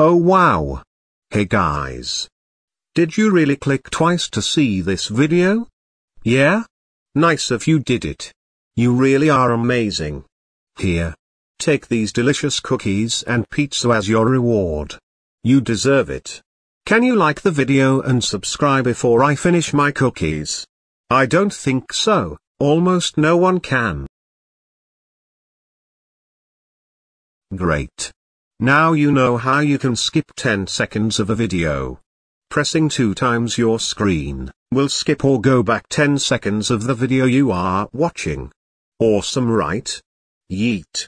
Oh wow! Hey guys! Did you really click twice to see this video? Yeah? Nice if you did it. You really are amazing. Here. Take these delicious cookies and pizza as your reward. You deserve it. Can you like the video and subscribe before I finish my cookies? I don't think so, almost no one can. Great. Now you know how you can skip 10 seconds of a video. Pressing two times your screen will skip or go back 10 seconds of the video you are watching. Awesome right? Yeet.